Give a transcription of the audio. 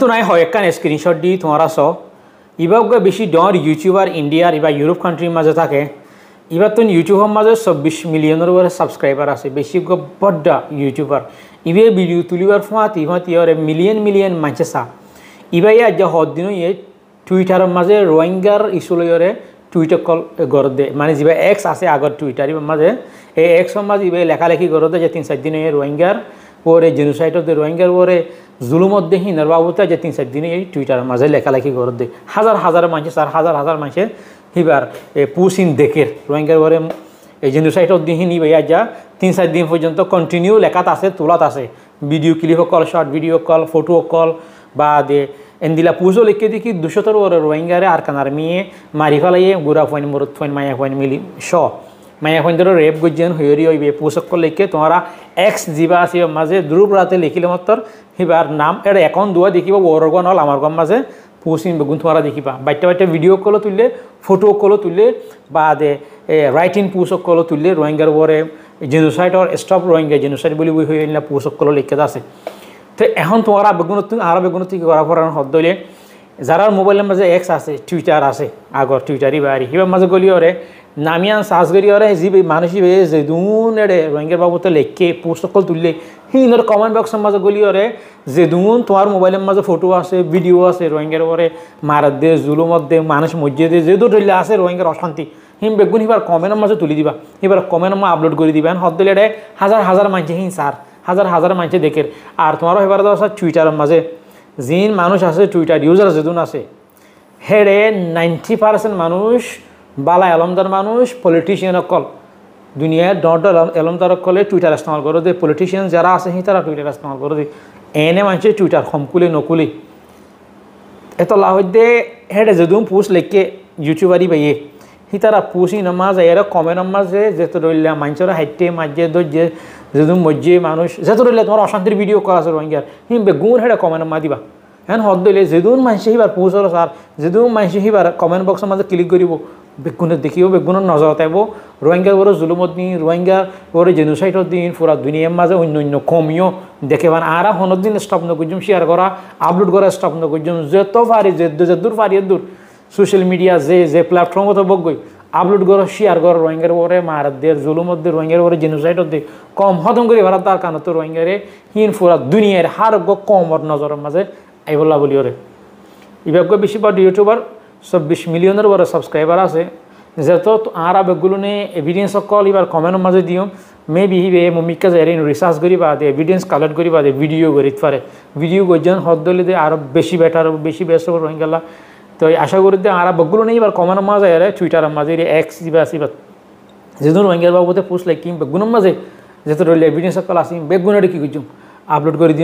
তো নাই হয় একান স্ক্রিনশট দি তোমারা চ ইবাকে বেশি ডর ইউটিউবার ইন্ডিয়ার ইবা ইউরোপ কান্ট্রির মাঝে থাকে ইবার তো ইউটিউবের মাঝে চব্বিশ মিলিয়নের উপরে সাবস্ক্রাইবার আছে বেশি বড্ডা ইউটিউবার ইবে ভিডিও তুলিবার ফাঁত ইহঁত ইয়রে মিলিয়ন মিলিয়ন মানুষে চা ইবাই আজ সদিন ইয়ে টুইটারের মাঝে রোহিঙ্গার ইস্যুলৈরে টুইটার কল গড় দে মানে যা এক্স আছে আগর টুইটার ইবার মাঝে এই এক্সর মাঝে ইবে লেখালেখি গড় দে যে তিন চারদিন দিন ইয়ে রোহিঙ্গার ওরে জেনোসাইডর রোহিঙ্গার ওরে জুলুমত দেহি নরবাবুতে যে তিন চার দিনে এই টুইটারের মাঝে লেখালেখি করত দে হাজার হাজার মানুষ আর হাজার হাজার মানুষের হিবার পুস ইন দেখের রোহিঙ্গার ঘরে এই জেনুসাইটত দিহি নি ভাইয়া যা তিন চার দিন পর্যন্ত কন্টিনিউ লেখাত আছে তোলাত আছে video clip call short video call photo call বা দে এন্দিলা পুজো লিখে দেখি দুশোতর ওর রোহিঙ্গারে আর কানার মেয়ে মারি ফেলাইয়ে গুড়া ফোয়েন মরুত ফোয়েন মায়া ফোয়েন মিলি শ মায়ে এখন ধরো রেপ গজিয়ান হইয়রি হইবে পুসকলকে তোমরা এক্স যিবা আছে মাজে দ্রুপ রাতে লিখিলে মাত্ৰ সিবাৰ নাম এটা এখন দুয়া দেখিব ওর গণ হল আমার গণ মাঝে পুসিন বেগুন তোমরা দেখিবা বাট্টা বাট্টা ভিডিঅ কলো তুলিলে ফটো কলও তুললে বা দে রাইটিং পুসক কলও তুললে রোহিঙ্গার ওরে জেনোসাইডর স্টপ রোহিঙ্গা জেনোসাইড বলে বই হয়ে নিলা পুসক কল আছে তো এখন তোমাৰ বেগুনত আৰু বেগুনত কি পৰা ফরান হদ মোবাইলৰ মোবাইলের মাঝে এক্স আছে টুইটাৰ আছে আগৰ আগর টুইটারই বাড়ি সিবার মাঝে গলিওরে নামিয়ান সাজগরি অরে যি মানুষ জেদুন এড়ে রোহিঙ্গার বাবদ লেখে পোস্ট অকল তুললে হিন্দর কমেন্ট বক্সের মাঝে গলি অরে জেদুন তোমার মোবাইলের মাঝে ফটো আছে ভিডিও আছে রোহিঙ্গার ওরে মার দে জুলুমত দে মানুষ মজিয়ে দে যেদুর ধরলে আছে রোহিঙ্গার অশান্তি হিম বেগুন সিবার কমেন্টের মাঝে তুলি দিবা সিবার কমেন্ট মা আপলোড করে দিবা হত দিলে এড়ে হাজার হাজার মানুষ হিন স্যার হাজার হাজার মানুষ দেখের আর তোমারও সেবার আছে টুইটারের মাঝে যিন মানুষ আছে টুইটার ইউজার যেদুন আছে হেড়ে নাইনটি পার্সেন্ট মানুষ বালা এলমদার মানুষ পলিটিশিয়ান অকল দুনিয়ায় ডট এলমদার অকলে টুইটার ইস্তেমাল করে দেয় পলিটিশিয়ান যারা আছে সেই তারা টুইটার ইস্তেমাল করে দে এনে মানুষে টুইটার খমকুলি নকুলি এত লাহদে হেডে যদুম পুষ লেখকে ইউটিউবারি বাইয়ে সি তারা পুষি নমাজ এর কমে যে যেহেতু ধরলে মানুষের হাইটে মাজে দর্জে যদুম মজ্জে মানুষ যেহেতু ধরলে তোমার অশান্তির ভিডিও করা আছে রোহিঙ্গার সি বেগুন হেডে কমে নমা দিবা হ্যাঁ হদ দিলে যেদুন মানুষে সিবার পুষর স্যার যেদুন মানুষে সিবার কমেন্ট বক্সের মাঝে ক্লিক করিব বেগুণে দেখিও বেগুনের নজরত আইব রোহিঙ্গার বড় জুলুমত দিন রোহিঙ্গার বড় জেনোসাইটত দিন পুরা দুনিয়ার মাঝে অন্য অন্য কমিও দেখে পান আর হনত দিন স্টপ নকরজম শেয়ার করা আপলোড করা স্টপ নকরজম যত পারি যে যে দূর পারি দূর সোশ্যাল মিডিয়া যে যে প্ল্যাটফর্মত বগই আপলোড করো শেয়ার করো রোহিঙ্গার পরে দিয়ে জুলুমত দিয়ে রোহিঙ্গার বড় জেনোসাইডত দিয়ে কম হদম করে ভারত তার কানত রোহিঙ্গারে হিন পুরা দুনিয়ার হার কমর নজরের মাঝে আইবল্লা বলি ওরে ইভাগ্য বেশিরভাগ ইউটিউবার চব্বিশ মিলিয়নের বড় সাবস্ক্রাইবার আছে যেহেতু আর নিয়ে এভিডেন্স অকল এবার কমেন্টের মাঝে দিও মে বিহিবে মমিকা যে রিসার্চ করি বা দে এভিডেন্স কালেক্ট করি বা দে ভিডিও করি পারে ভিডিও গজন হদ দিলে দে আরও বেশি বেটার বেশি ব্যস্ত হয়ে গেলা তো আশা করি দে আর আবেগুলো নিয়ে এবার কমেন্টের মাঝে আরে টুইটারের মাঝে এক্স ইবা আসিবা যেদিন রোহিঙ্গার বাবুতে পোস্ট লাইকিম বেগুনের মাঝে যেহেতু রইলে এভিডেন্স অকল আসি বেগুনের কি করছি আপলোড করে দিম